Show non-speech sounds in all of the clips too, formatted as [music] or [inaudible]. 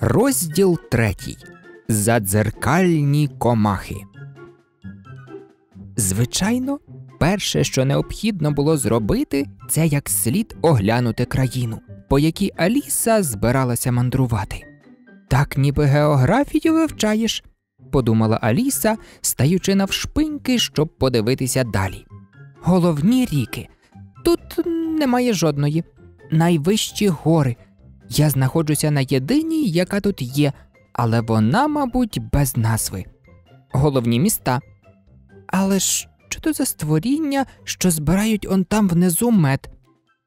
Розділ третій. Задзеркальні комахи. Звичайно, перше, що необхідно було зробити, це як слід оглянути країну, по якій Аліса збиралася мандрувати. Так ніби географію вивчаєш, подумала Аліса, стаючи навшпиньки, щоб подивитися далі. Головні ріки тут немає жодної, найвищі гори. Я знаходжуся на єдиній, яка тут є, але вона, мабуть, без назви. Головні міста. Але ж що то за створіння, що збирають он там внизу мед?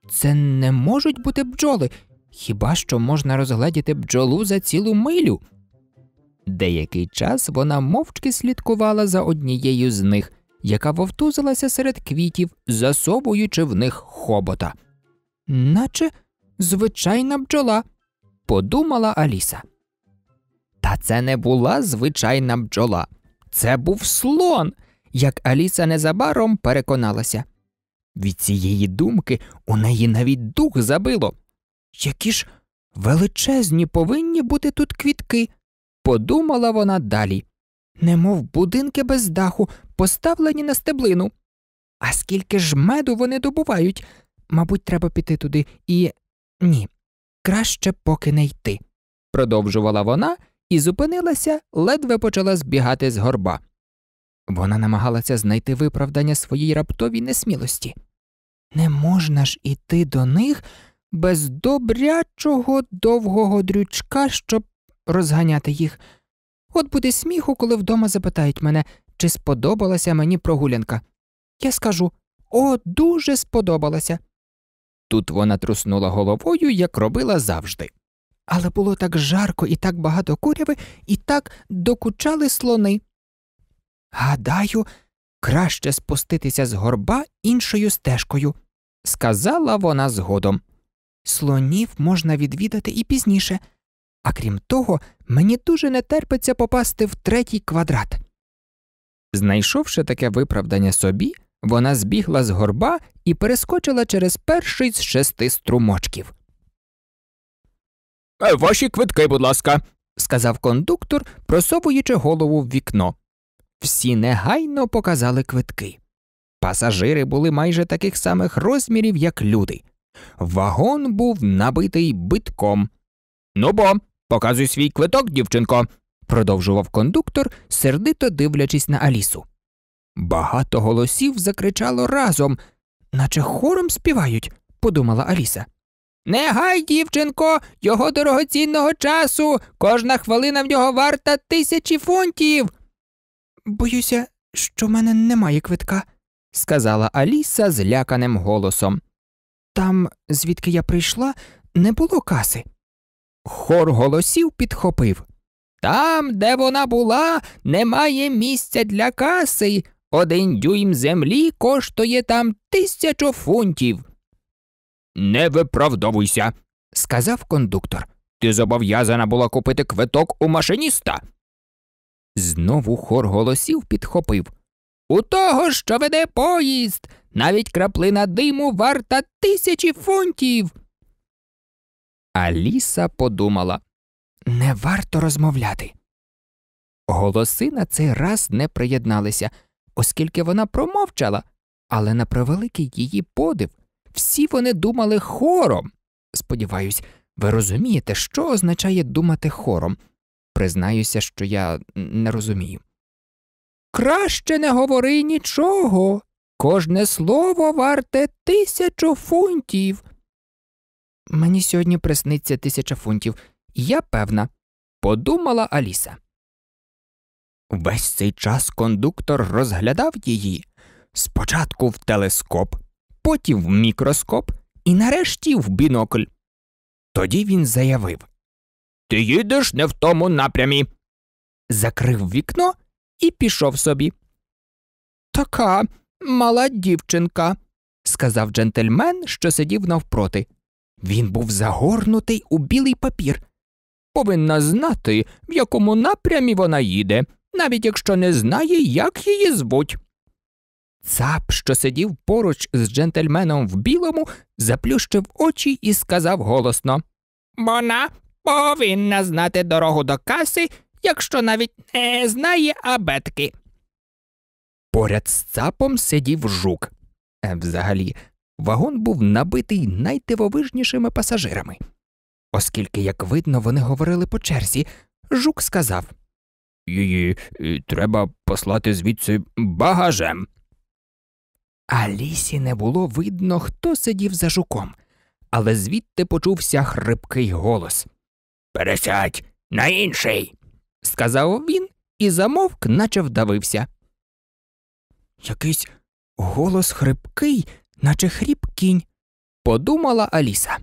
Це не можуть бути бджоли, хіба що можна розгледіти бджолу за цілу милю? Деякий час вона мовчки слідкувала за однією з них, яка вовтузилася серед квітів, засовуючи в них хобота. Наче звичайна бджола, подумала Аліса. Та це не була звичайна бджола, це був слон як Аліса незабаром переконалася. Від цієї думки у неї навіть дух забило. Які ж величезні повинні бути тут квітки, подумала вона далі, немов будинки без даху, поставлені на стеблину. А скільки ж меду вони добувають? Мабуть, треба піти туди і. ні, краще поки не йти, продовжувала вона і зупинилася, ледве почала збігати з горба. Вона намагалася знайти виправдання своїй раптовій несмілості. Не можна ж іти до них без добрячого довгого дрючка, щоб розганяти їх. От буде сміху, коли вдома запитають мене, чи сподобалася мені прогулянка. Я скажу о, дуже сподобалася. Тут вона труснула головою, як робила завжди. Але було так жарко і так багато куряви, і так докучали слони. Гадаю, краще спуститися з горба іншою стежкою, сказала вона згодом. Слонів можна відвідати і пізніше, а крім того, мені дуже не терпиться попасти в третій квадрат. Знайшовши таке виправдання собі, вона збігла з горба і перескочила через перший з шести струмочків. Е, ваші квитки, будь ласка, сказав кондуктор, просовуючи голову в вікно всі негайно показали квитки. Пасажири були майже таких самих розмірів, як люди. Вагон був набитий битком. Ну бо, показуй свій квиток, дівчинко, продовжував кондуктор, сердито дивлячись на Алісу. Багато голосів закричало разом, наче хором співають, подумала Аліса. Негай, дівчинко, його дорогоцінного часу. Кожна хвилина в нього варта тисячі фунтів. Боюся, що в мене немає квитка, сказала Аліса зляканим голосом. Там, звідки я прийшла, не було каси. Хор голосів підхопив. Там, де вона була, немає місця для каси. Один дюйм землі коштує там тисячу фунтів. Не виправдовуйся, сказав кондуктор. Ти зобов'язана була купити квиток у машиніста. Знову хор голосів підхопив У того, що веде поїзд, навіть краплина диму варта тисячі фунтів. Аліса подумала не варто розмовляти. Голоси на цей раз не приєдналися, оскільки вона промовчала, але на превеликий її подив всі вони думали хором. Сподіваюсь, ви розумієте, що означає думати хором. Признаюся, що я не розумію. Краще не говори нічого. Кожне слово варте тисячу фунтів. Мені сьогодні присниться тисяча фунтів. Я певна, подумала Аліса. Весь цей час кондуктор розглядав її спочатку в телескоп, потім в мікроскоп і нарешті в бінокль. Тоді він заявив ти їдеш не в тому напрямі. Закрив вікно і пішов собі. Така мала дівчинка, сказав джентльмен, що сидів навпроти. Він був загорнутий у білий папір. Повинна знати, в якому напрямі вона їде, навіть якщо не знає, як її звуть. Цап, що сидів поруч з джентльменом в білому, заплющив очі і сказав голосно Вона повинна знати дорогу до каси, якщо навіть не знає абетки. Поряд з цапом сидів жук. Е, взагалі, вагон був набитий найдивовижнішими пасажирами. Оскільки, як видно, вони говорили по черзі, жук сказав Її е, треба послати звідси багажем. А лісі не було видно, хто сидів за жуком, але звідти почувся хрипкий голос. Пересядь на інший, сказав він і замовк, наче вдавився. Якийсь голос хрипкий, наче хріп кінь, подумала Аліса.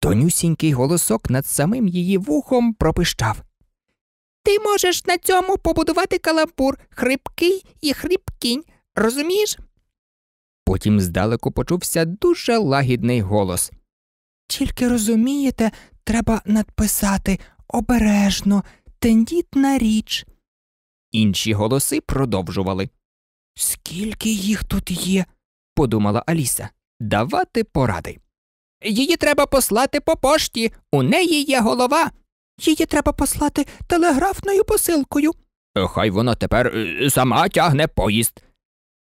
Тонюсінький голосок над самим її вухом пропищав. Ти можеш на цьому побудувати каламбур хрипкий і хріпкінь, розумієш? Потім здалеку почувся дуже лагідний голос. Тільки розумієте, треба надписати обережно, тендітна річ. Інші голоси продовжували. Скільки їх тут є? подумала Аліса. Давати поради. Її треба послати по пошті. У неї є голова. Її треба послати телеграфною посилкою. «Е, хай вона тепер е, сама тягне поїзд.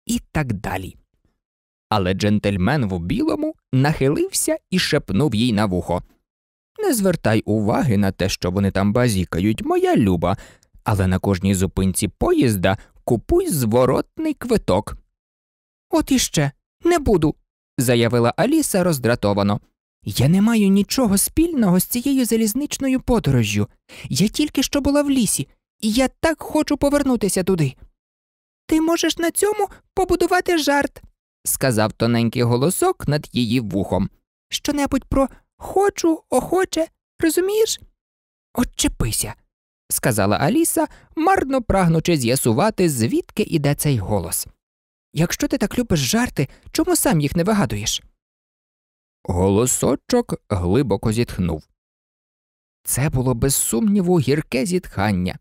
І так далі. Але джентльмен в білому нахилився і шепнув їй на вухо. Не звертай уваги на те, що вони там базікають, моя люба, але на кожній зупинці поїзда купуй зворотний квиток. От іще не буду, заявила Аліса роздратовано. Я не маю нічого спільного з цією залізничною подорожжю. Я тільки що була в лісі, і я так хочу повернутися туди. Ти можеш на цьому побудувати жарт, сказав тоненький голосок над її вухом. Щонебудь про хочу, охоче, розумієш? Отчепися, сказала Аліса, марно прагнучи з'ясувати, звідки іде цей голос. Якщо ти так любиш жарти, чому сам їх не вигадуєш? Голосочок глибоко зітхнув. Це було без сумніву гірке зітхання,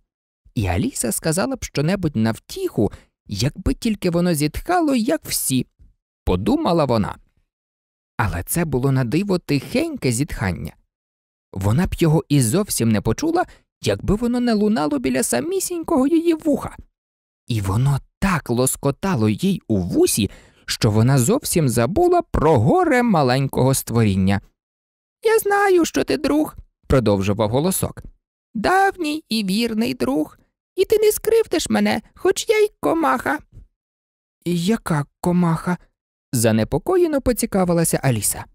і Аліса сказала б щонебудь на втіху, якби тільки воно зітхало, як всі, подумала вона. Але це було на диво тихеньке зітхання. Вона б його і зовсім не почула, якби воно не лунало біля самісінького її вуха. І воно так лоскотало їй у вусі, що вона зовсім забула про горе маленького створіння. Я знаю, що ти друг, продовжував голосок. Давній і вірний друг, і ти не скривдиш мене, хоч я й комаха. Яка комаха? занепокоєно поцікавилася Аліса.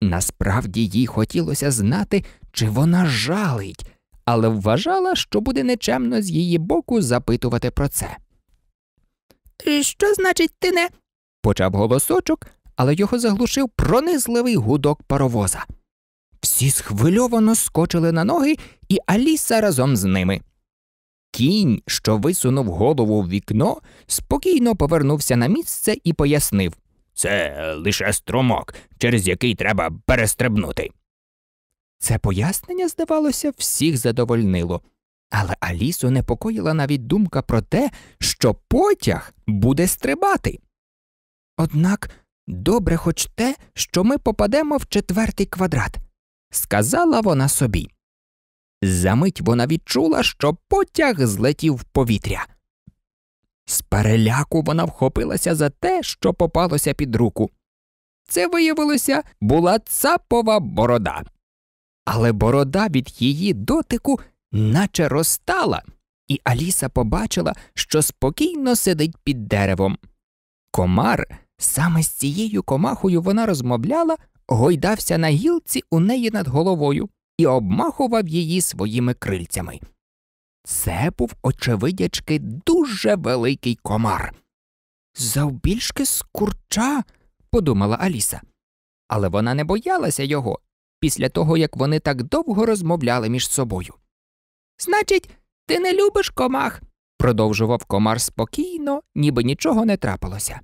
Насправді їй хотілося знати, чи вона жалить, але вважала, що буде нечемно з її боку запитувати про це. Що значить ти не? почав голосочок, але його заглушив пронизливий гудок паровоза. Всі схвильовано скочили на ноги, і Аліса разом з ними. Кінь, що висунув голову в вікно, спокійно повернувся на місце і пояснив це лише струмок, через який треба перестрибнути. Це пояснення, здавалося, всіх задовольнило, але Алісу непокоїла навіть думка про те, що потяг буде стрибати. Однак добре хоч те, що ми попадемо в четвертий квадрат, сказала вона собі. Замить вона відчула, що потяг злетів в повітря. З переляку вона вхопилася за те, що попалося під руку. Це виявилося була цапова борода. Але борода від її дотику наче розтала, і Аліса побачила, що спокійно сидить під деревом. Комар, саме з цією комахою вона розмовляла, гойдався на гілці у неї над головою і обмахував її своїми крильцями. Це був, очевидячки, дуже великий комар. Завбільшки з курча, подумала Аліса. Але вона не боялася його після того, як вони так довго розмовляли між собою. Значить, ти не любиш комах, продовжував комар спокійно, ніби нічого не трапилося.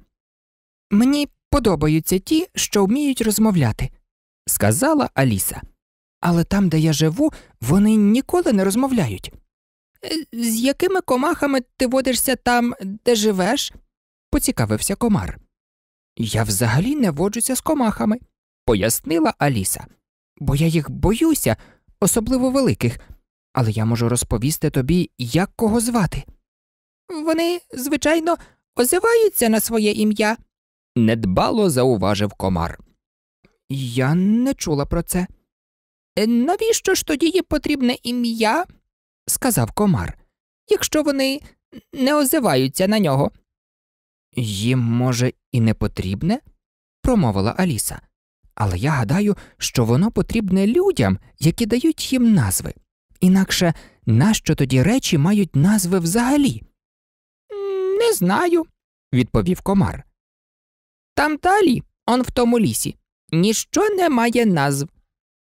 Мені подобаються ті, що вміють розмовляти, сказала Аліса. Але там, де я живу, вони ніколи не розмовляють. Е, з якими комахами ти водишся там, де живеш? поцікавився комар. Я взагалі не воджуся з комахами, пояснила Аліса, бо я їх боюся, особливо великих, але я можу розповісти тобі, як кого звати. Вони, звичайно, озиваються на своє ім'я, недбало зауважив комар. Я не чула про це. Е, навіщо ж тоді є потрібне ім'я, сказав комар, якщо вони не озиваються на нього. Їм, може, і не потрібне, промовила Аліса, але я гадаю, що воно потрібне людям, які дають їм назви. Інакше нащо тоді речі мають назви взагалі? Не знаю, відповів комар. Там далі, он в тому лісі, ніщо не має назв.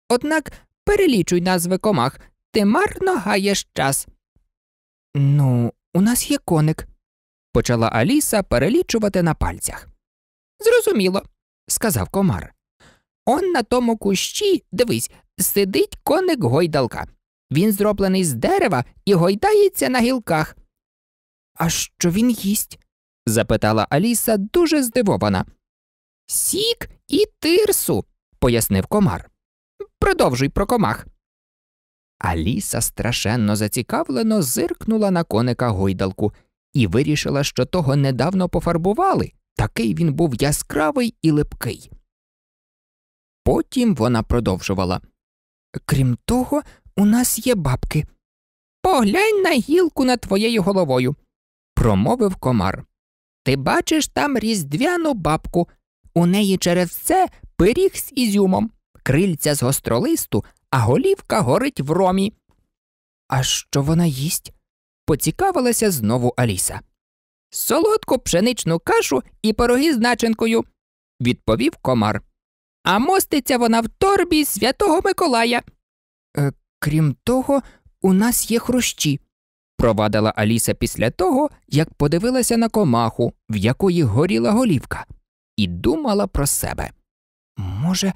Однак перелічуй назви комах, ти марно гаєш час. Ну, у нас є коник, почала Аліса перелічувати на пальцях. Зрозуміло, сказав комар. Он на тому кущі, дивись, сидить коник гойдалка. Він зроблений з дерева і гойдається на гілках. А що він їсть? запитала Аліса, дуже здивована. Сік і тирсу, пояснив комар. Продовжуй про комах. Аліса страшенно зацікавлено зиркнула на коника гойдалку і вирішила, що того недавно пофарбували. Такий він був яскравий і липкий. Потім вона продовжувала. Крім того, у нас є бабки. Поглянь на гілку над твоєю головою, промовив комар. Ти бачиш там різдвяну бабку. У неї через це пиріг з ізюмом, крильця з гостролисту, а голівка горить в ромі. А що вона їсть? поцікавилася знову Аліса. Солодку пшеничну кашу і пороги з начинкою, відповів комар. А моститься вона в торбі святого Миколая. Е, крім того, у нас є хрущі, провадила Аліса після того, як подивилася на комаху, в якої горіла голівка, і думала про себе. Може,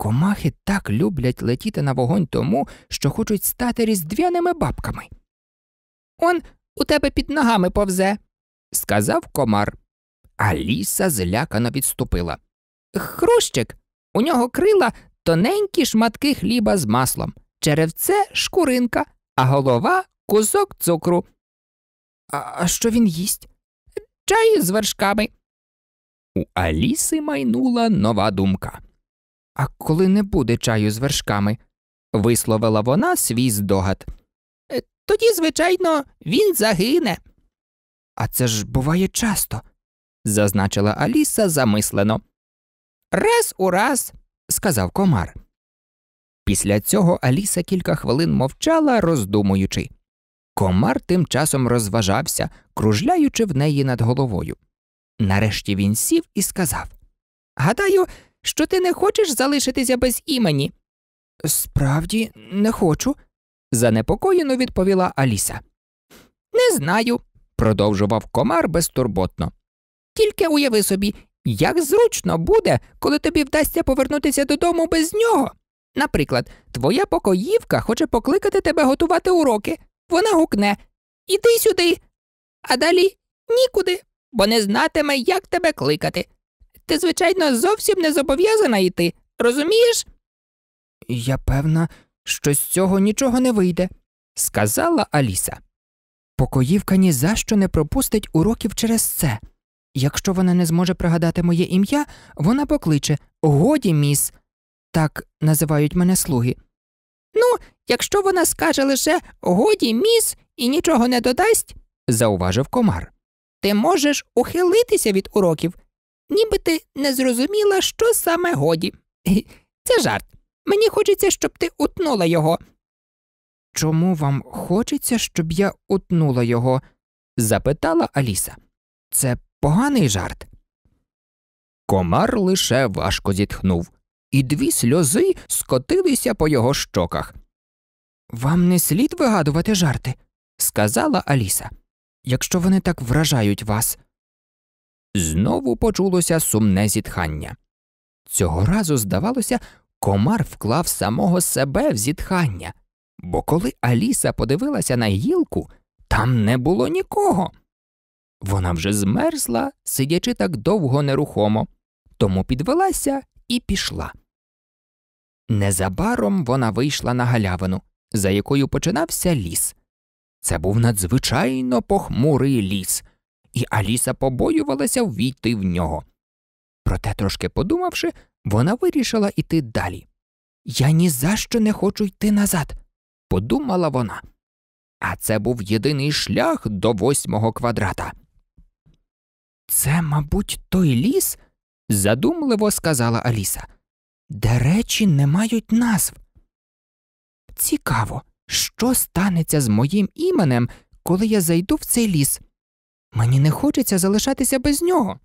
Комахи так люблять летіти на вогонь тому, що хочуть стати різдвяними бабками. Он у тебе під ногами повзе, сказав комар. А ліса злякано відступила. Хрущик, у нього крила тоненькі шматки хліба з маслом, черевце шкуринка, а голова кусок цукру. А що він їсть? Чай з вершками. У Аліси майнула нова думка. А коли не буде чаю з вершками, висловила вона свій здогад. «Е, тоді, звичайно, він загине. А це ж буває часто, зазначила Аліса замислено. Раз у раз, сказав комар. Після цього Аліса кілька хвилин мовчала, роздумуючи. Комар тим часом розважався, кружляючи в неї над головою. Нарешті він сів і сказав Гадаю, що ти не хочеш залишитися без імені. Справді, не хочу, занепокоєно відповіла Аліса. Не знаю, продовжував комар безтурботно. Тільки уяви собі, як зручно буде, коли тобі вдасться повернутися додому без нього. Наприклад, твоя покоївка хоче покликати тебе готувати уроки, вона гукне Іди сюди, а далі нікуди, бо не знатиме, як тебе кликати. Ти, звичайно, зовсім не зобов'язана йти, розумієш? Я певна, що з цього нічого не вийде, сказала Аліса. Покоївка ні за що не пропустить уроків через це. Якщо вона не зможе пригадати моє ім'я, вона покличе Годі, міс, так називають мене слуги. Ну, якщо вона скаже лише годі, міс, і нічого не додасть, зауважив комар. Ти можеш ухилитися від уроків ніби ти не зрозуміла, що саме годі. [laughs] Це жарт. Мені хочеться, щоб ти утнула його. Чому вам хочеться, щоб я утнула його? запитала Аліса. Це поганий жарт. Комар лише важко зітхнув, і дві сльози скотилися по його щоках. Вам не слід вигадувати жарти, сказала Аліса. Якщо вони так вражають вас. Знову почулося сумне зітхання. Цього разу, здавалося, комар вклав самого себе в зітхання, бо коли Аліса подивилася на гілку, там не було нікого. Вона вже змерзла, сидячи так довго нерухомо, тому підвелася і пішла. Незабаром вона вийшла на галявину, за якою починався ліс. Це був надзвичайно похмурий ліс і Аліса побоювалася ввійти в нього. Проте, трошки подумавши, вона вирішила йти далі. Я ні за що не хочу йти назад, подумала вона. А це був єдиний шлях до восьмого квадрата. Це, мабуть, той ліс, задумливо сказала Аліса, де речі не мають назв. Цікаво, що станеться з моїм іменем, коли я зайду в цей ліс. Мені не хочеться залишатися без нього.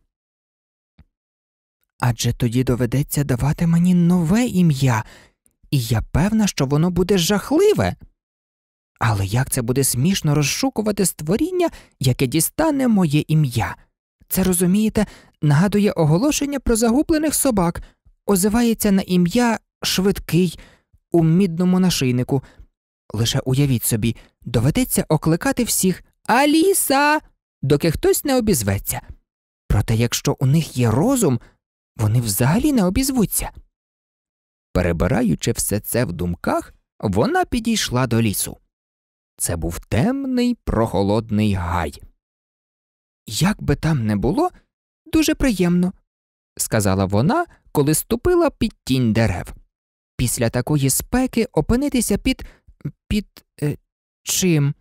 Адже тоді доведеться давати мені нове ім'я, і я певна, що воно буде жахливе. Але як це буде смішно розшукувати створіння, яке дістане моє ім'я? Це розумієте, нагадує оголошення про загублених собак, озивається на ім'я швидкий у мідному нашийнику. Лише уявіть собі, доведеться окликати всіх Аліса доки хтось не обізветься. Проте якщо у них є розум, вони взагалі не обізвуться. Перебираючи все це в думках, вона підійшла до лісу. Це був темний прохолодний гай. Як би там не було, дуже приємно, сказала вона, коли ступила під тінь дерев. Після такої спеки опинитися під. під. Е, чим?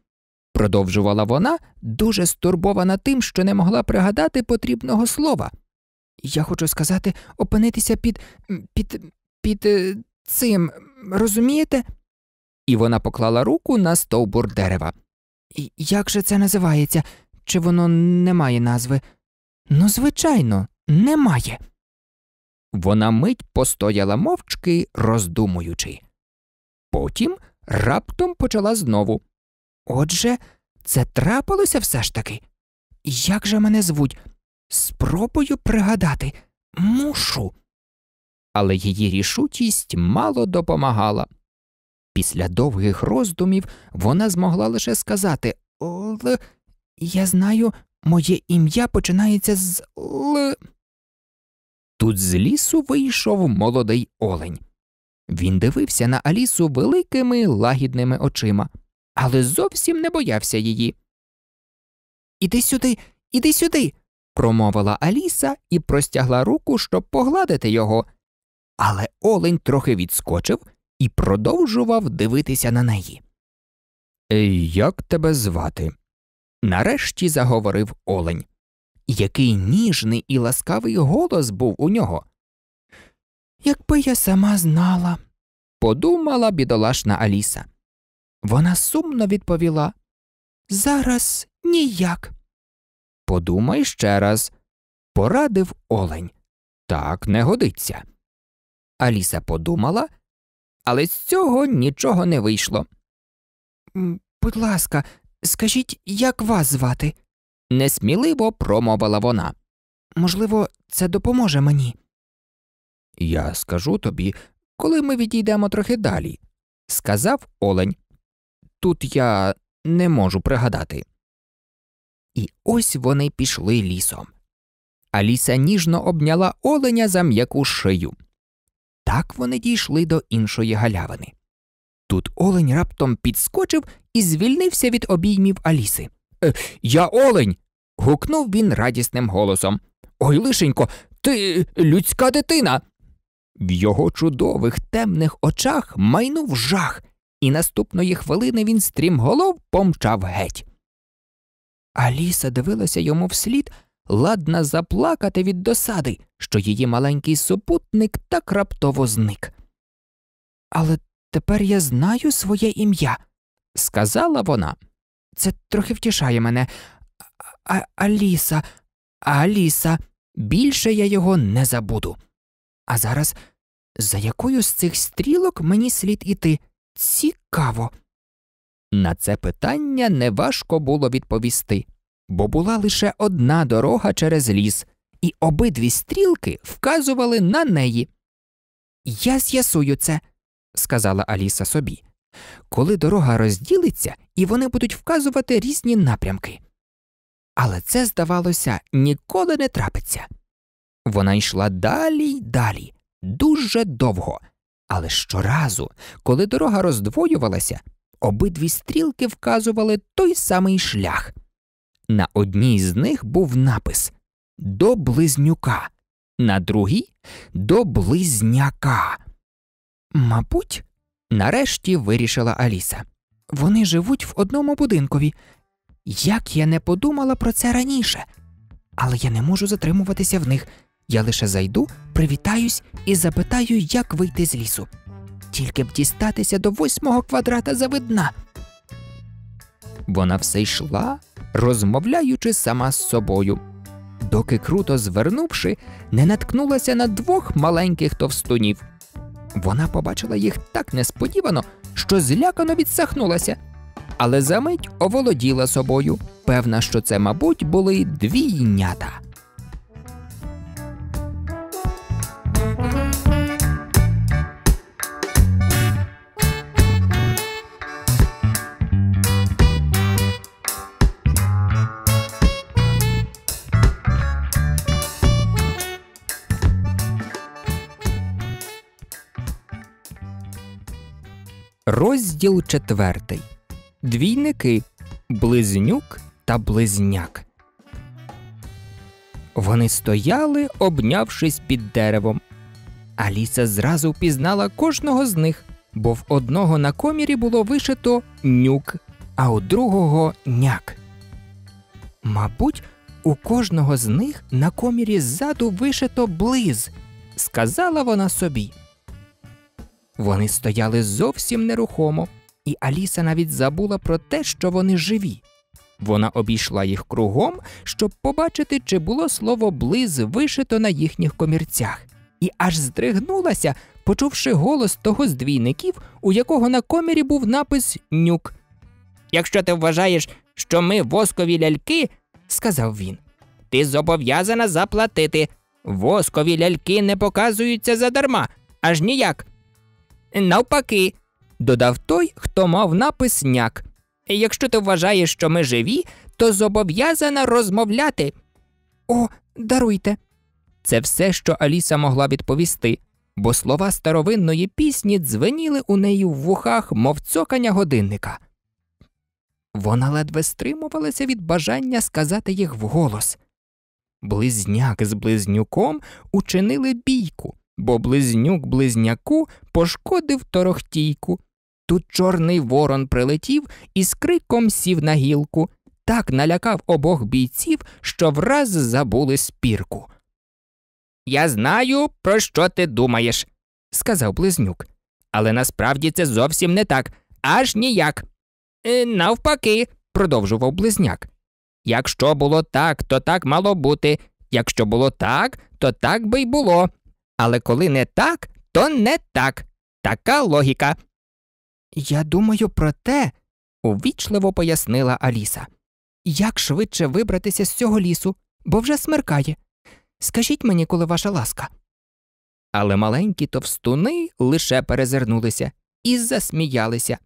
продовжувала вона, дуже стурбована тим, що не могла пригадати потрібного слова. Я хочу сказати, опинитися під. під. під е, цим, розумієте? І вона поклала руку на стовбур дерева. Як же це називається? Чи воно не має назви? Ну, звичайно, немає. Вона мить постояла мовчки, роздумуючи. Потім раптом почала знову. Отже, це трапилося все ж таки? Як же мене звуть? Спробую пригадати, мушу. Але її рішучість мало допомагала. Після довгих роздумів вона змогла лише сказати Л. Я знаю, моє ім'я починається з Л. Тут з лісу вийшов молодий олень. Він дивився на Алісу великими лагідними очима але зовсім не боявся її. Іди сюди, іди сюди. промовила Аліса і простягла руку, щоб погладити його. Але олень трохи відскочив і продовжував дивитися на неї. Як тебе звати? нарешті заговорив олень. Який ніжний і ласкавий голос був у нього. Якби я сама знала, подумала бідолашна Аліса. Вона сумно відповіла Зараз ніяк. Подумай ще раз, порадив олень. Так не годиться. Аліса подумала, але з цього нічого не вийшло. Будь ласка, скажіть, як вас звати? несміливо промовила вона. Можливо, це допоможе мені. Я скажу тобі, коли ми відійдемо трохи далі, сказав олень тут я не можу пригадати. І ось вони пішли лісом. Аліса ніжно обняла оленя за м'яку шию. Так вони дійшли до іншої галявини. Тут олень раптом підскочив і звільнився від обіймів Аліси. «Е, Я олень. гукнув він радісним голосом. Ой, лишенько, ти людська дитина. В його чудових темних очах майнув жах, і наступної хвилини він стрімголов помчав геть. Аліса дивилася йому вслід, ладна заплакати від досади, що її маленький супутник так раптово зник. Але тепер я знаю своє ім'я, сказала вона. Це трохи втішає мене. А Аліса, Аліса, більше я його не забуду. А зараз за якою з цих стрілок мені слід іти? Цікаво. На це питання неважко було відповісти, бо була лише одна дорога через ліс, і обидві стрілки вказували на неї. Я з'ясую це, сказала Аліса собі, коли дорога розділиться і вони будуть вказувати різні напрямки. Але це, здавалося, ніколи не трапиться. Вона йшла далі й далі, дуже довго. Але щоразу, коли дорога роздвоювалася, обидві стрілки вказували той самий шлях. На одній з них був напис До близнюка, на другій до близняка. Мабуть, нарешті вирішила Аліса. Вони живуть в одному будинкові. Як я не подумала про це раніше, але я не можу затримуватися в них. Я лише зайду, привітаюсь і запитаю, як вийти з лісу. Тільки б дістатися до восьмого квадрата завидна. Вона все йшла, розмовляючи сама з собою, доки, круто звернувши, не наткнулася на двох маленьких товстунів. Вона побачила їх так несподівано, що злякано відсахнулася, але за мить оволоділа собою, певна, що це, мабуть, були двійнята. Розділ четвертий. Двійники Близнюк та Близняк. Вони стояли, обнявшись під деревом. Аліса зразу впізнала кожного з них, бо в одного на комірі було вишито нюк, а у другого няк. Мабуть, у кожного з них на комірі ззаду вишито близ, сказала вона собі. Вони стояли зовсім нерухомо, і Аліса навіть забула про те, що вони живі. Вона обійшла їх кругом, щоб побачити, чи було слово близ вишито на їхніх комірцях, і аж здригнулася, почувши голос того з двійників, у якого на комірі був напис Нюк. Якщо ти вважаєш, що ми воскові ляльки, сказав він, ти зобов'язана заплатити. Воскові ляльки не показуються задарма, аж ніяк. Навпаки, додав той, хто мав напис няк. Якщо ти вважаєш, що ми живі, то зобов'язана розмовляти. О, даруйте. Це все, що Аліса могла відповісти, бо слова старовинної пісні дзвеніли у неї в вухах, мов цокання годинника. Вона ледве стримувалася від бажання сказати їх вголос. Близняк з близнюком учинили бійку бо близнюк близняку пошкодив торохтійку. Тут чорний ворон прилетів і з криком сів на гілку, так налякав обох бійців, що враз забули спірку. Я знаю, про що ти думаєш, сказав близнюк. Але насправді це зовсім не так, аж ніяк. «Е, навпаки, продовжував близняк. Якщо було так, то так мало бути, якщо було так, то так би й було. Але коли не так, то не так. Така логіка. Я думаю про те, увічливо пояснила Аліса, як швидше вибратися з цього лісу, бо вже смеркає. Скажіть мені, коли ваша ласка. Але маленькі товстуни лише перезирнулися і засміялися.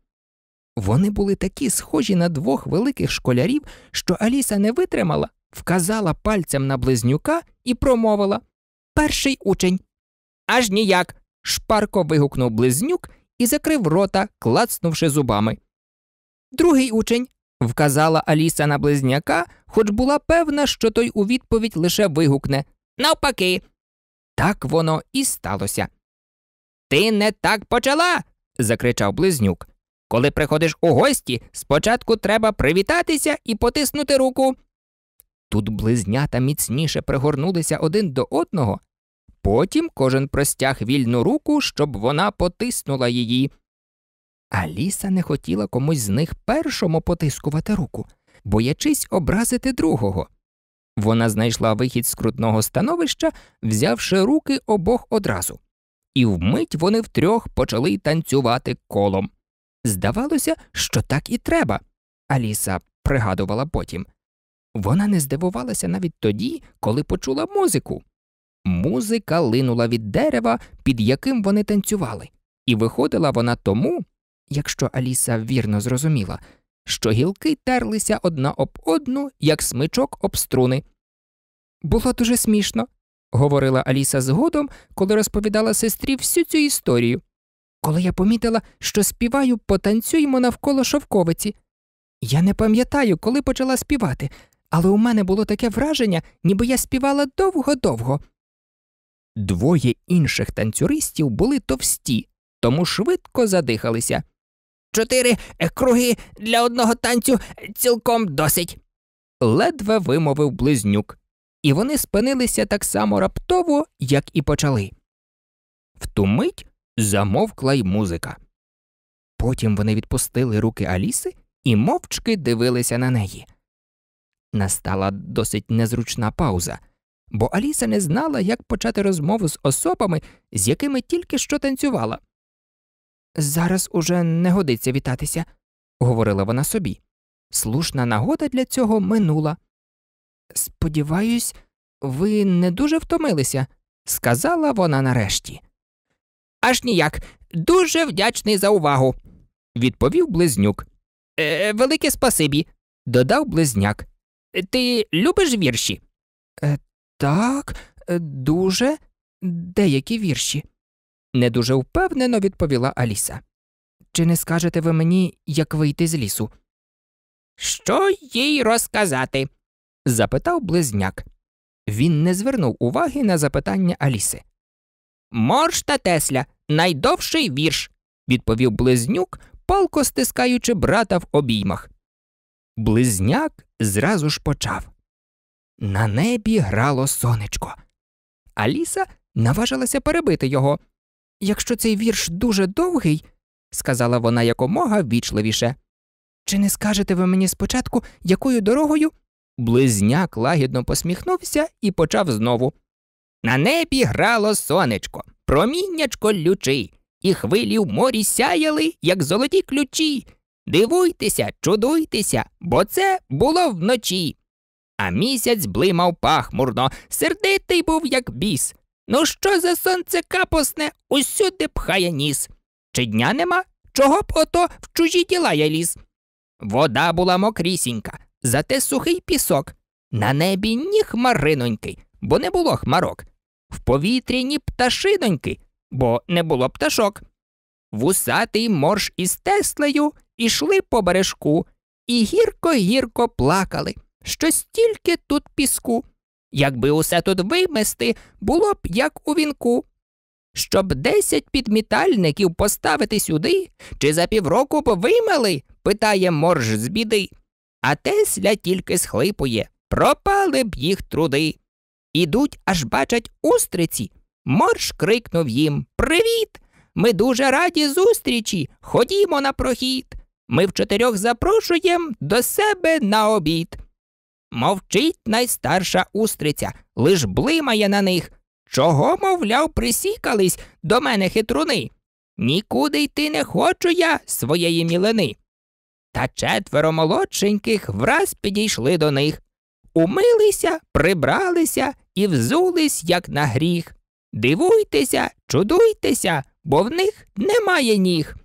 Вони були такі схожі на двох великих школярів, що Аліса не витримала, вказала пальцем на близнюка і промовила Перший учень. Аж ніяк. шпарко вигукнув близнюк і закрив рота, клацнувши зубами. Другий учень вказала Аліса на близняка, хоч була певна, що той у відповідь лише вигукне Навпаки. Так воно і сталося. Ти не так почала. закричав близнюк. Коли приходиш у гості, спочатку треба привітатися і потиснути руку. Тут близнята міцніше пригорнулися один до одного, Потім кожен простяг вільну руку, щоб вона потиснула її. Аліса не хотіла комусь з них першому потискувати руку, боячись образити другого. Вона знайшла вихід з крутного становища, взявши руки обох одразу, і вмить вони втрьох почали танцювати колом. Здавалося, що так і треба. Аліса пригадувала потім. Вона не здивувалася навіть тоді, коли почула музику. Музика линула від дерева, під яким вони танцювали, і виходила вона тому, якщо Аліса вірно зрозуміла, що гілки терлися одна об одну, як смичок об струни. Було дуже смішно, говорила Аліса згодом, коли розповідала сестрі всю цю історію. Коли я помітила, що співаю, потанцюємо навколо шовковиці. Я не пам'ятаю, коли почала співати, але у мене було таке враження, ніби я співала довго-довго. Двоє інших танцюристів були товсті, тому швидко задихалися. Чотири е, круги для одного танцю е, цілком досить, ледве вимовив близнюк, і вони спинилися так само раптово, як і почали. В ту мить замовкла й музика. Потім вони відпустили руки Аліси і мовчки дивилися на неї. Настала досить незручна пауза бо Аліса не знала, як почати розмову з особами, з якими тільки що танцювала. Зараз уже не годиться вітатися, говорила вона собі. Слушна нагода для цього минула. Сподіваюсь, ви не дуже втомилися, сказала вона нарешті. Аж ніяк. Дуже вдячний за увагу, відповів близнюк. «Е, Велике спасибі, додав близняк. Ти любиш вірші? Е, так, е, дуже деякі вірші, не дуже впевнено відповіла Аліса. Чи не скажете ви мені, як вийти з лісу? Що їй розказати? запитав близняк. Він не звернув уваги на запитання Аліси. Морш та Тесля найдовший вірш, відповів близнюк, палко стискаючи брата в обіймах. Близняк зразу ж почав. На небі грало сонечко. Аліса наважилася перебити його. Якщо цей вірш дуже довгий, сказала вона якомога вічливіше. Чи не скажете ви мені спочатку, якою дорогою? Близняк лагідно посміхнувся і почав знову. На небі грало сонечко, проміннячко лючи, і хвилі в морі сяяли, як золоті ключі. Дивуйтеся, чудуйтеся, бо це було вночі а місяць блимав пахмурно, сердитий був, як біс. Ну, що за сонце капосне, усюди пхає ніс. Чи дня нема? Чого б ото в чужі діла я ліз? Вода була мокрісінька, зате сухий пісок. На небі ні хмариноньки, бо не було хмарок. В повітрі ні пташиноньки, бо не було пташок. Вусатий морж із Теслею ішли по бережку і гірко гірко плакали що стільки тут піску. Якби усе тут вимести, було б як у вінку. Щоб десять підмітальників поставити сюди, чи за півроку б вимели? питає морж з біди. А Тесля тільки схлипує пропали б їх труди. Ідуть, аж бачать устриці. Морж крикнув їм Привіт! Ми дуже раді зустрічі. Ходімо на прохід. Ми в чотирьох запрошуємо до себе на обід. Мовчить найстарша устриця, лиш блимає на них. Чого, мовляв, присікались до мене хитруни? Нікуди йти не хочу я своєї мілини. Та четверо молодшеньких враз підійшли до них. Умилися, прибралися і взулись, як на гріх. Дивуйтеся, чудуйтеся, бо в них немає ніг.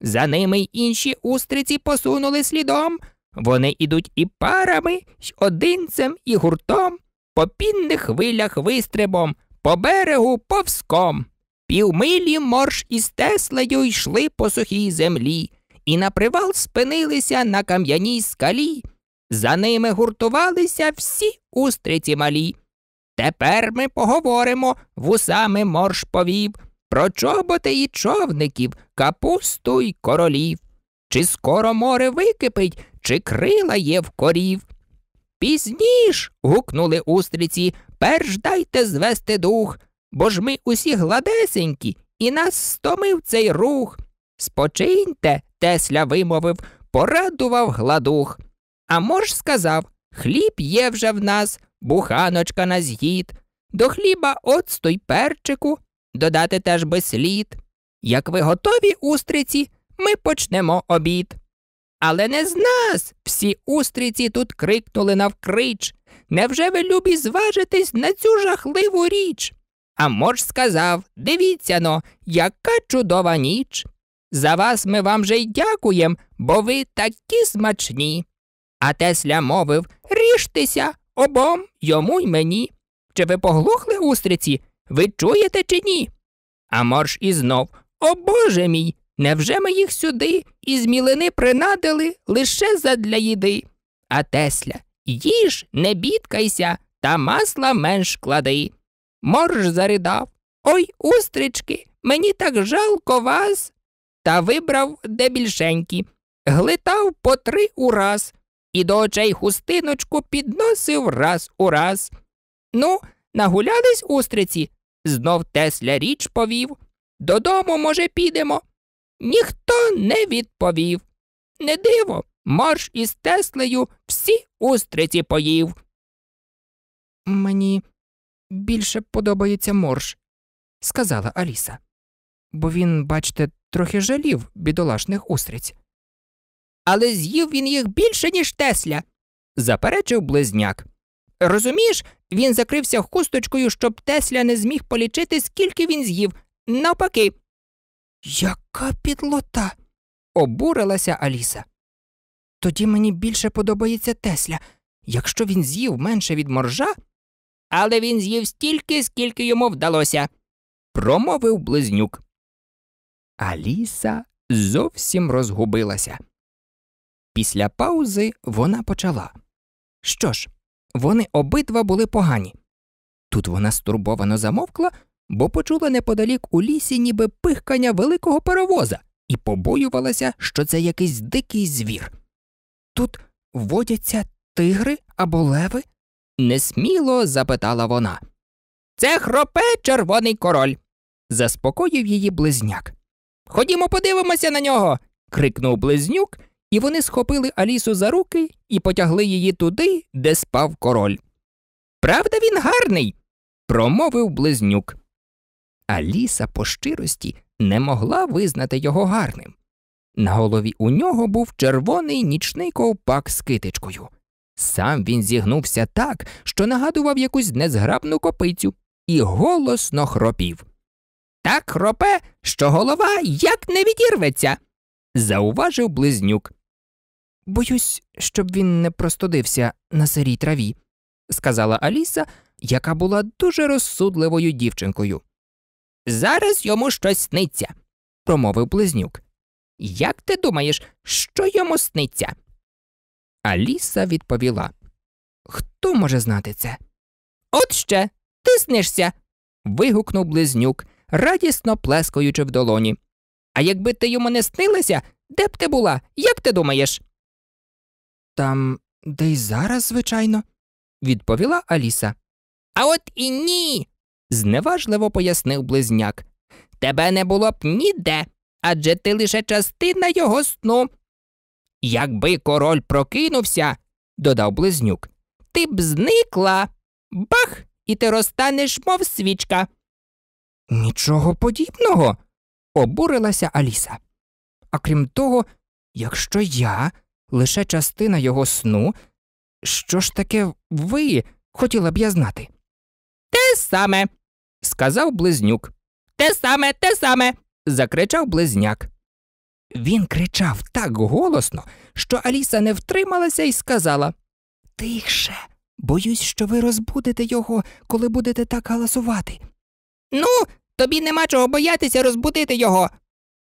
За ними й інші устриці посунули слідом. Вони ідуть і парами, й одинцем і гуртом, по пінних хвилях вистрибом, по берегу повском. Півмилі морж із теслею йшли по сухій землі, і на привал спинилися на кам'яній скалі. За ними гуртувалися всі устриці малі. Тепер ми поговоримо, вусами морж повів, про чоботи і човників, капусту й королів чи скоро море википить, чи крила є в корів. Пізніш. гукнули устриці, перш дайте звести дух, бо ж ми усі гладесенькі, і нас стомив цей рух. Спочиньте, Тесля вимовив, порадував гладух. А мож сказав Хліб є вже в нас, буханочка на з'їд. До хліба оцту й перчику, додати теж би слід. Як ви готові, устриці, ми почнемо обід. Але не з нас всі устриці тут крикнули навкрич. Невже ви любі зважитись на цю жахливу річ? А морж сказав Дивіться но, яка чудова ніч. За вас ми вам же й дякуємо, бо ви такі смачні. А Тесля мовив Ріжтеся обом йому й мені. Чи ви поглухли устриці? Ви чуєте чи ні? А морж і знов О Боже мій, Невже ми їх сюди із мілини принадили лише задля їди? А Тесля їж, не бідкайся, та масла менш клади. Морж заридав. Ой, устрички, мені так жалко вас. Та вибрав де більшенькі, глитав по три у раз і до очей хустиночку підносив раз у раз. Ну, нагулялись устриці, знов Тесля річ повів. Додому, може, підемо. Ніхто не відповів. Не диво, марш із Теслею всі устриці поїв. Мені більше подобається морж, сказала Аліса, бо він, бачите, трохи жалів бідолашних устриць. Але з'їв він їх більше, ніж Тесля, заперечив близняк. Розумієш, він закрився хусточкою, щоб Тесля не зміг полічити, скільки він з'їв. Навпаки, яка підлота! обурилася Аліса. Тоді мені більше подобається Тесля. Якщо він з'їв менше від моржа. Але він з'їв стільки, скільки йому вдалося, промовив близнюк. Аліса зовсім розгубилася. Після паузи вона почала. Що ж, вони обидва були погані. Тут вона стурбовано замовкла, бо почула неподалік у лісі ніби пихкання великого паровоза і побоювалася, що це якийсь дикий звір. Тут водяться тигри або леви? несміло запитала вона. Це хропе червоний король, заспокоїв її близняк. Ходімо, подивимося на нього. крикнув близнюк, і вони схопили Алісу за руки і потягли її туди, де спав король. Правда, він гарний, промовив близнюк. Аліса по щирості не могла визнати його гарним. На голові у нього був червоний нічний ковпак з китичкою. Сам він зігнувся так, що нагадував якусь незграбну копицю і голосно хропів. Так хропе, що голова як не відірветься, зауважив близнюк. Боюсь, щоб він не простудився на сирій траві, сказала Аліса, яка була дуже розсудливою дівчинкою. Зараз йому щось сниться, промовив близнюк. Як ти думаєш, що йому сниться? Аліса відповіла. Хто може знати це? От ще ти снишся. вигукнув близнюк, радісно плескаючи в долоні. А якби ти йому не снилася, де б ти була, як ти думаєш? Там, де й зараз, звичайно, відповіла Аліса. А от і ні зневажливо пояснив близняк. Тебе не було б ніде, адже ти лише частина його сну. Якби король прокинувся, додав близнюк, ти б зникла. Бах, і ти розтанеш, мов свічка. Нічого подібного, обурилася Аліса. А крім того, якщо я лише частина його сну, що ж таке ви хотіла б я знати? Те саме, сказав близнюк. Те саме, те саме. закричав близняк. Він кричав так голосно, що Аліса не втрималася і сказала Тихше, боюсь, що ви розбудете його, коли будете так галасувати. Ну, тобі нема чого боятися розбудити його,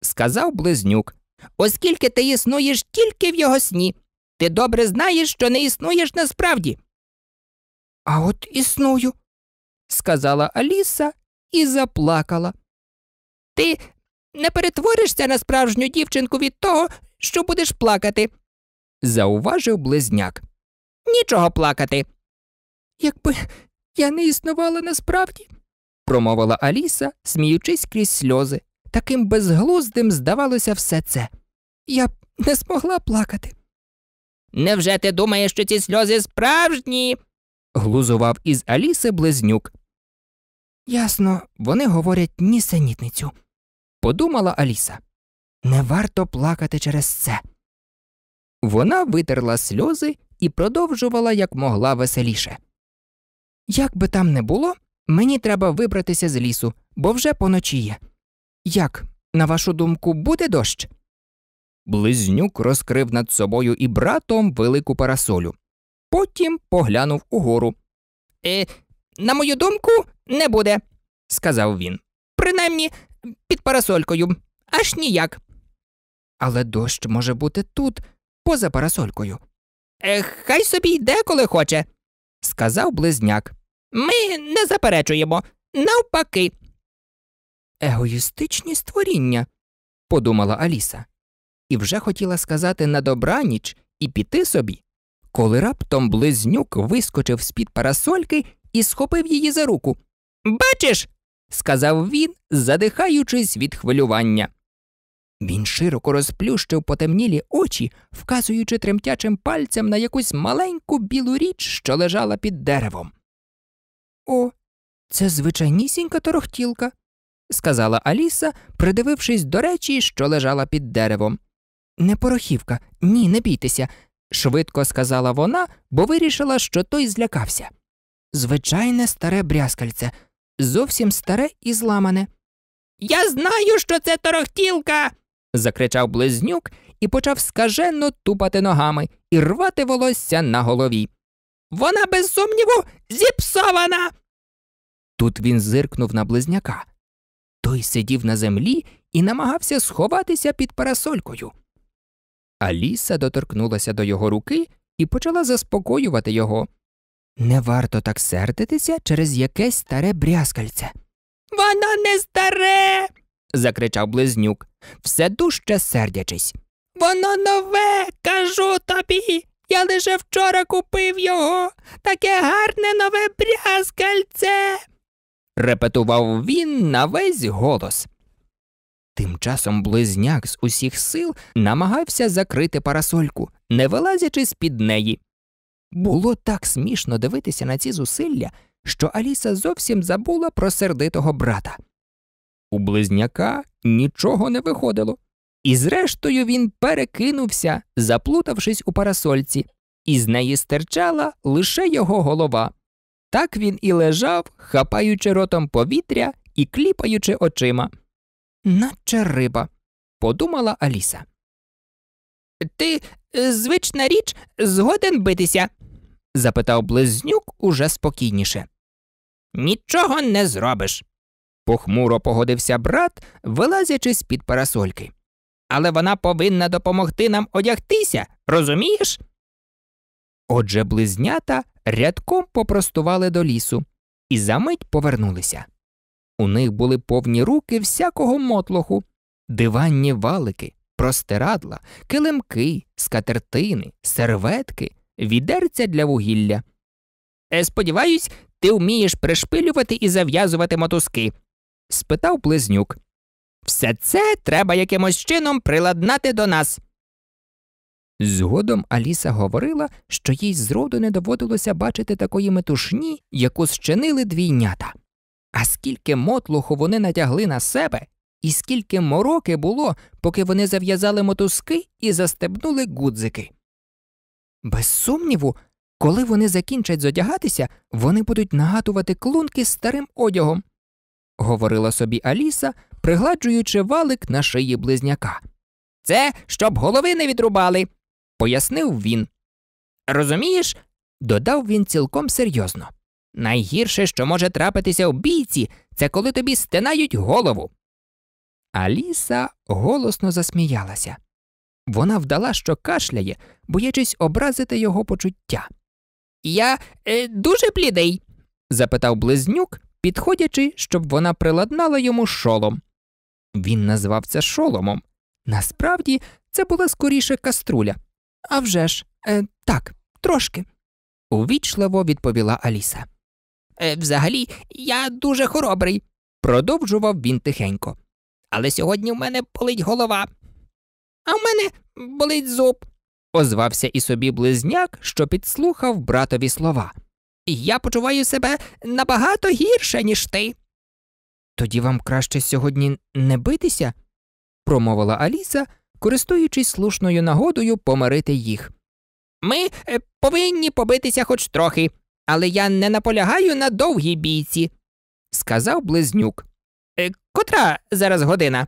сказав близнюк. Оскільки ти існуєш тільки в його сні, ти добре знаєш, що не існуєш насправді. А от існую, сказала Аліса і заплакала. Ти не перетворишся на справжню дівчинку від того, що будеш плакати, зауважив близняк. Нічого плакати. Якби я не існувала насправді, промовила Аліса, сміючись крізь сльози. Таким безглуздим здавалося все це. Я б не змогла плакати. Невже ти думаєш, що ці сльози справжні? глузував із Аліси близнюк. Ясно, вони говорять нісенітницю, подумала Аліса. Не варто плакати через це. Вона витерла сльози і продовжувала як могла веселіше. Як би там не було, мені треба вибратися з лісу, бо вже поночіє. Як, на вашу думку, буде дощ? Близнюк розкрив над собою і братом велику парасолю, потім поглянув угору. Е, На мою думку, не буде, сказав він. Принаймні під парасолькою, аж ніяк. Але дощ може бути тут, поза парасолькою. Е, Хай собі йде, коли хоче, сказав близняк. Ми не заперечуємо, навпаки. Егоїстичні створіння, подумала Аліса, і вже хотіла сказати на добраніч і піти собі, коли раптом близнюк вискочив з під парасольки і схопив її за руку. Бачиш, сказав він, задихаючись від хвилювання. Він широко розплющив потемнілі очі, вказуючи тремтячим пальцем на якусь маленьку білу річ, що лежала під деревом. О, це звичайнісінька торохтілка, сказала Аліса, придивившись до речі, що лежала під деревом. Не порохівка, ні, не бійтеся, швидко сказала вона, бо вирішила, що той злякався. Звичайне старе брязкальце, зовсім старе і зламане. Я знаю, що це торохтілка. закричав близнюк і почав скажено тупати ногами і рвати волосся на голові. Вона, без сумніву, зіпсована. Тут він зиркнув на близняка. Той сидів на землі і намагався сховатися під парасолькою. Аліса доторкнулася до його руки і почала заспокоювати його. Не варто так сердитися через якесь старе брязкальце. Воно не старе. закричав близнюк, все дужче сердячись. Воно нове, кажу тобі. Я лише вчора купив його, таке гарне нове брязкальце. репетував він на весь голос. Тим часом близняк з усіх сил намагався закрити парасольку, не вилазячи з під неї. Було так смішно дивитися на ці зусилля, що Аліса зовсім забула про сердитого брата. У близняка нічого не виходило, і зрештою він перекинувся, заплутавшись у парасольці, і з неї стирчала лише його голова. Так він і лежав, хапаючи ротом повітря і кліпаючи очима наче риба, подумала Аліса. Ти, е, звична річ, згоден битися? запитав близнюк уже спокійніше. Нічого не зробиш. Похмуро погодився брат, вилазячи з під парасольки. Але вона повинна допомогти нам одягтися, розумієш? Отже, близнята рядком попростували до лісу і за мить повернулися. У них були повні руки всякого мотлоху, диванні валики, простирадла, килимки, скатертини, серветки, відерця для вугілля. «Е, сподіваюсь, ти вмієш пришпилювати і зав'язувати мотузки? спитав близнюк. Все це треба якимось чином приладнати до нас. Згодом Аліса говорила, що їй зроду не доводилося бачити такої метушні, яку зчинили двійнята а скільки мотлуху вони натягли на себе, і скільки мороки було, поки вони зав'язали мотузки і застебнули гудзики. Без сумніву, коли вони закінчать зодягатися, вони будуть нагадувати клунки старим одягом, говорила собі Аліса, пригладжуючи валик на шиї близняка. Це щоб голови не відрубали, пояснив він. Розумієш? додав він цілком серйозно. Найгірше, що може трапитися в бійці, це коли тобі стинають голову. Аліса голосно засміялася. Вона вдала, що кашляє, боячись образити його почуття. Я е, дуже блідий? запитав близнюк, підходячи, щоб вона приладнала йому шолом. Він назвав це шоломом. Насправді, це була скоріше каструля. А вже ж, е, так, трошки, увічливо відповіла Аліса. Е, взагалі, я дуже хоробрий, продовжував він тихенько. Але сьогодні в мене болить голова, а в мене болить зуб, озвався і собі близняк, що підслухав братові слова. Я почуваю себе набагато гірше, ніж ти. Тоді вам краще сьогодні не битися, промовила Аліса, користуючись слушною нагодою помирити їх. Ми е, повинні побитися хоч трохи, але я не наполягаю на довгій бійці, сказав близнюк. Е, котра зараз година?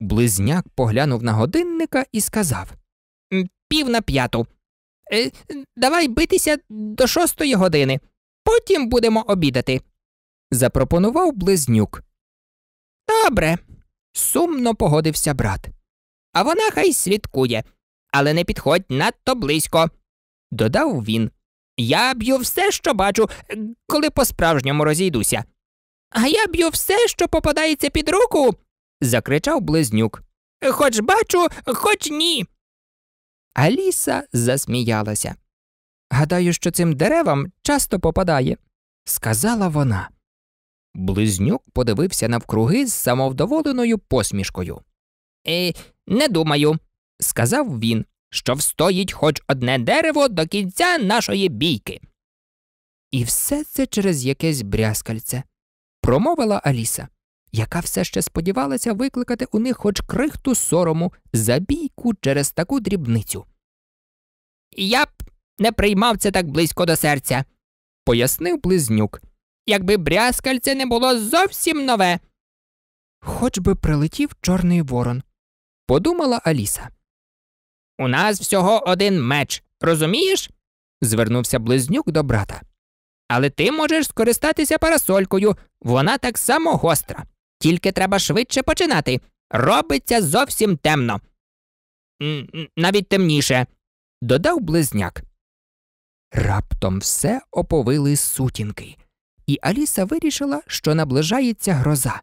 Близняк поглянув на годинника і сказав Пів на п'яту. Е, давай битися до шостої години. Потім будемо обідати. Запропонував близнюк. Добре. Сумно погодився брат. А вона хай слідкує, але не підходь надто близько, додав він. Я б'ю все, що бачу, коли по-справжньому розійдуся. А я б'ю все, що попадається під руку. закричав близнюк. Хоч бачу, хоч ні. Аліса засміялася. Гадаю, що цим деревам часто попадає, сказала вона. Близнюк подивився навкруги з самовдоволеною посмішкою. Е, Не думаю, сказав він що встоїть хоч одне дерево до кінця нашої бійки. І все це через якесь брязкальце, промовила Аліса, яка все ще сподівалася викликати у них хоч крихту сорому за бійку через таку дрібницю. Я б не приймав це так близько до серця, пояснив близнюк. Якби брязкальце не було зовсім нове. Хоч би прилетів Чорний Ворон, подумала Аліса. У нас всього один меч, розумієш? звернувся близнюк до брата. Але ти можеш скористатися парасолькою, вона так само гостра. Тільки треба швидше починати. Робиться зовсім темно. Навіть темніше, додав близняк. Раптом все оповили сутінки, і Аліса вирішила, що наближається гроза.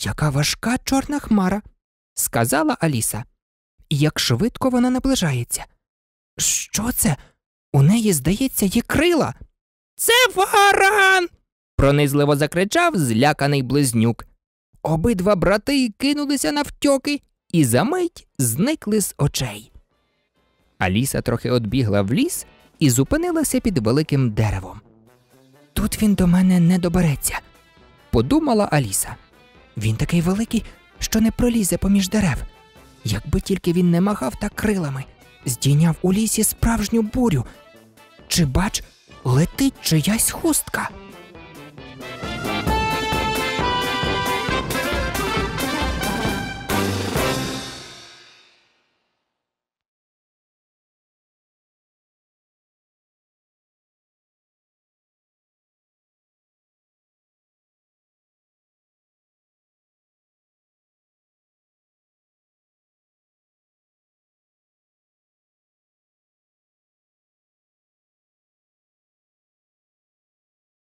Яка важка чорна хмара, сказала Аліса як швидко вона наближається. Що це? У неї, здається, є крила. Це варан. пронизливо закричав зляканий близнюк. Обидва брати кинулися навтьоки і за мить зникли з очей. Аліса трохи одбігла в ліс і зупинилася під великим деревом. Тут він до мене не добереться, подумала Аліса. Він такий великий, що не пролізе поміж дерев якби тільки він не махав так крилами, здійняв у лісі справжню бурю. Чи бач, летить чиясь хустка?